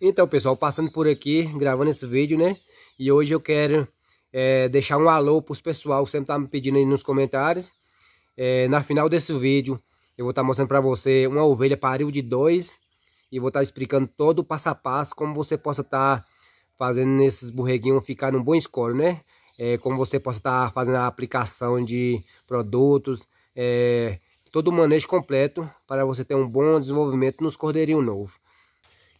Então, pessoal, passando por aqui, gravando esse vídeo, né? E hoje eu quero é, deixar um alô para os pessoal que sempre tá me pedindo aí nos comentários. É, na final desse vídeo, eu vou estar tá mostrando para você uma ovelha pariu de dois. E vou estar tá explicando todo o passo a passo, como você possa estar tá fazendo esses borreguinhos ficar num bom score, né? É, como você possa estar tá fazendo a aplicação de produtos, é, todo o manejo completo para você ter um bom desenvolvimento nos cordeirinhos novos.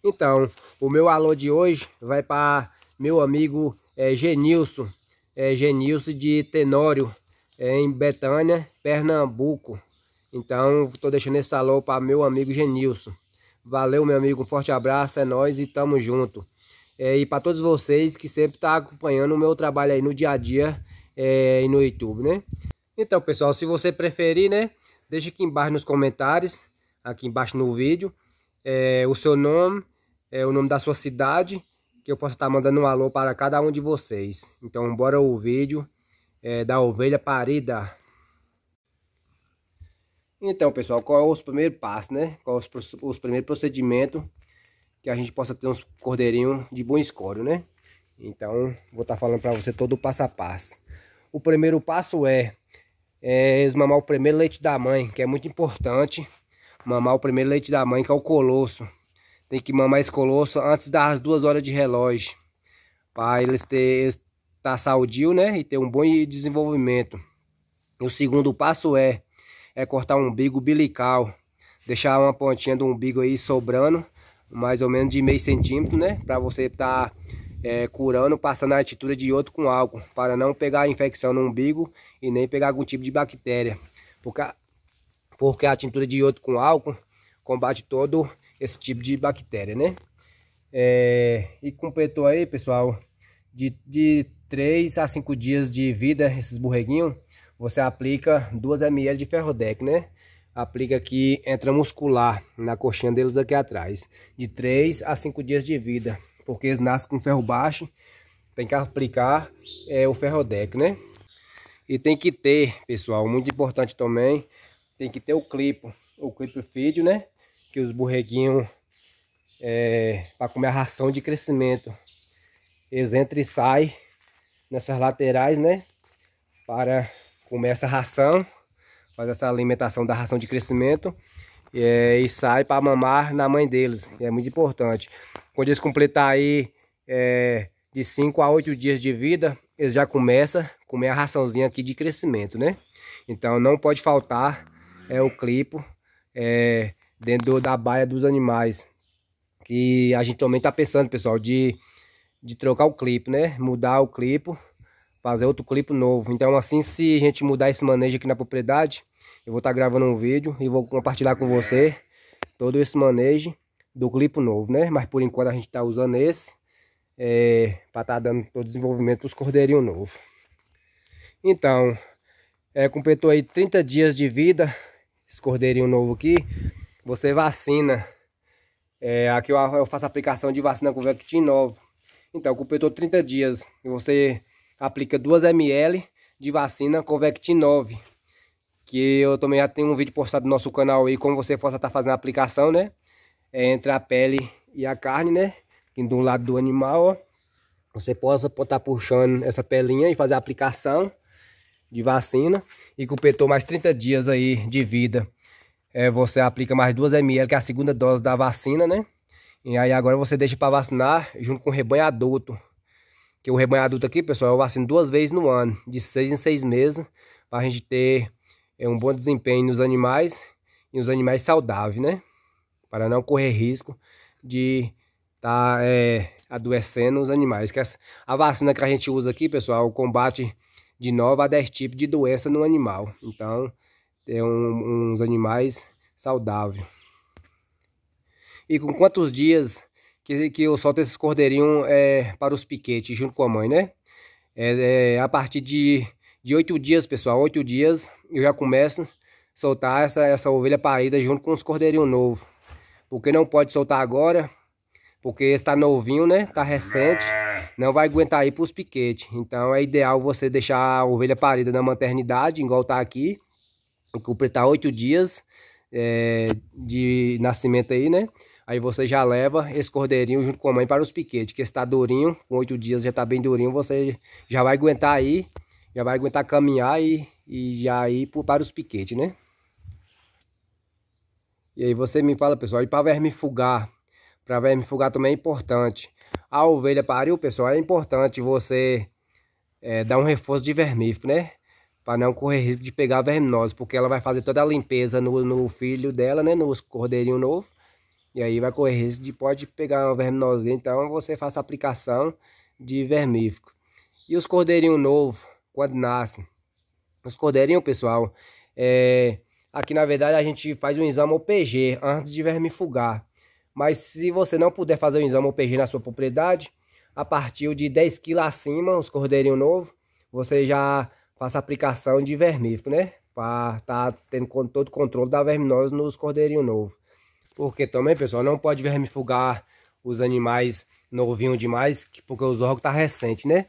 Então, o meu alô de hoje vai para meu amigo é, Genilson, é, Genilson de Tenório, é, em Betânia, Pernambuco. Então, estou deixando esse alô para meu amigo Genilson. Valeu, meu amigo, um forte abraço, é nós e tamo junto. É, e para todos vocês que sempre tá acompanhando o meu trabalho aí no dia a dia é, e no YouTube, né? Então, pessoal, se você preferir, né? Deixa aqui embaixo nos comentários, aqui embaixo no vídeo, é, o seu nome, é, o nome da sua cidade, que eu posso estar mandando um alô para cada um de vocês. Então, bora o vídeo é, da ovelha parida. Então, pessoal, qual é os primeiros passos, né? Qual é os, os primeiros procedimentos que a gente possa ter uns cordeirinhos de bom escório, né? Então, vou estar falando para você todo o passo a passo. O primeiro passo é, é esmamar o primeiro leite da mãe, que é muito importante mamar o primeiro leite da mãe, que é o colosso. Tem que mamar esse colosso antes das duas horas de relógio. Para eles terem estar tá saudio, né? E ter um bom desenvolvimento. E o segundo passo é, é cortar o umbigo umbilical. Deixar uma pontinha do umbigo aí sobrando, mais ou menos de meio centímetro, né? Para você estar... Tá é, curando, passando a atitude de outro com álcool, para não pegar infecção no umbigo e nem pegar algum tipo de bactéria. Porque porque a tintura de iodo com álcool combate todo esse tipo de bactéria, né? É, e completou aí, pessoal, de, de 3 a 5 dias de vida esses borreguinhos, você aplica 2 ml de ferrodec, né? Aplica aqui intramuscular na coxinha deles aqui atrás, de 3 a 5 dias de vida, porque eles nascem com ferro baixo, tem que aplicar é, o ferrodec, né? E tem que ter, pessoal, muito importante também, tem que ter o clipe, o clipe feed, né? Que os borreguinhos, é, para comer a ração de crescimento, eles entram e saem nessas laterais, né? Para comer essa ração, faz essa alimentação da ração de crescimento é, e sai para mamar na mãe deles. é muito importante. Quando eles completar aí é, de 5 a 8 dias de vida, eles já começam a comer a raçãozinha aqui de crescimento, né? Então não pode faltar é o clipo é, dentro da baia dos animais. Que a gente também tá pensando, pessoal, de, de trocar o clipe, né? Mudar o clipe, fazer outro clipe novo. Então assim, se a gente mudar esse manejo aqui na propriedade, eu vou estar tá gravando um vídeo e vou compartilhar com você todo esse manejo do clipe novo, né? Mas por enquanto a gente tá usando esse é, para estar tá dando todo o desenvolvimento para os cordeirinhos novos. Então, é, completou aí 30 dias de vida esse cordeirinho novo aqui, você vacina. É, aqui eu, eu faço aplicação de vacina com Vectin novo. Então, completou 30 dias. Você aplica 2 ml de vacina com Vectin 9. Que eu também já tenho um vídeo postado no nosso canal aí, como você possa estar tá fazendo a aplicação, né? É, entre a pele e a carne, né? E do lado do animal, ó. Você possa estar tá puxando essa pelinha e fazer a aplicação de vacina e completou mais 30 dias aí de vida, é, você aplica mais 2 ml, que é a segunda dose da vacina, né? E aí agora você deixa para vacinar junto com o rebanho adulto. Que o rebanho adulto aqui, pessoal, eu vacino duas vezes no ano, de seis em seis meses, para a gente ter é, um bom desempenho nos animais e os animais saudáveis, né? Para não correr risco de estar tá, é, adoecendo os animais. Que a vacina que a gente usa aqui, pessoal, combate de 9 a 10 tipos de doença no animal. Então, tem é um, uns animais saudáveis. E com quantos dias que, que eu solto esses cordeirinhos é, para os piquetes junto com a mãe, né? É, é, a partir de, de 8 dias, pessoal, 8 dias eu já começo a soltar essa, essa ovelha parida junto com os cordeirinhos novos. Porque não pode soltar agora, porque está novinho, né? Está recente não vai aguentar ir para os piquetes. Então é ideal você deixar a ovelha parida na maternidade, igual tá aqui, completar tá oito dias é, de nascimento aí, né? Aí você já leva esse cordeirinho junto com a mãe para os piquetes, que está durinho, com oito dias já está bem durinho, você já vai aguentar aí, já vai aguentar caminhar e, e já ir para os piquetes, né? E aí você me fala, pessoal, e para fugar Para fugar também é importante a ovelha pariu, pessoal, é importante você é, dar um reforço de vermífico né? Para não correr risco de pegar verminose, porque ela vai fazer toda a limpeza no, no filho dela, né? Nos cordeirinhos novos. E aí vai correr risco de pode pegar uma verminose. Então você faça aplicação de vermífico E os cordeirinhos novos, quando nascem? Os cordeirinhos, pessoal, é... aqui na verdade a gente faz um exame OPG antes de vermifugar. Mas se você não puder fazer o exame OPG na sua propriedade, a partir de 10 kg acima, os cordeirinhos novos, você já faça aplicação de vermífico né? Para estar tá tendo todo o controle da verminose nos cordeirinhos novos. Porque também, pessoal, não pode vermifugar os animais novinhos demais, porque os órgãos tá recente, né?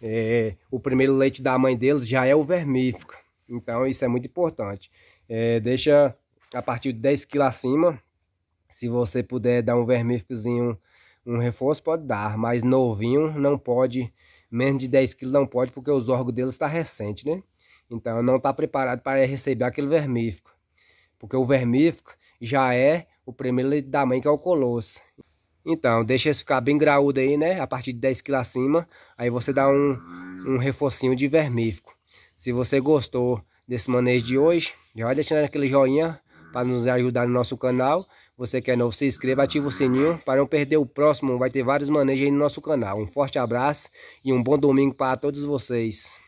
É, o primeiro leite da mãe deles já é o vermífico Então, isso é muito importante. É, deixa a partir de 10 kg acima, se você puder dar um vermífugozinho, um reforço, pode dar. Mas novinho não pode, menos de 10 quilos não pode, porque os órgãos dele estão tá recentes, né? Então não está preparado para receber aquele vermífico. Porque o vermífico já é o primeiro da mãe, que é o colosso. Então, deixa esse ficar bem graúdo aí, né? A partir de 10 quilos acima, aí você dá um, um reforcinho de vermífico. Se você gostou desse manejo de hoje, já vai deixando aquele joinha para nos ajudar no nosso canal. Você que é novo, se inscreva, ative o sininho para não perder o próximo. Vai ter vários manejos aí no nosso canal. Um forte abraço e um bom domingo para todos vocês.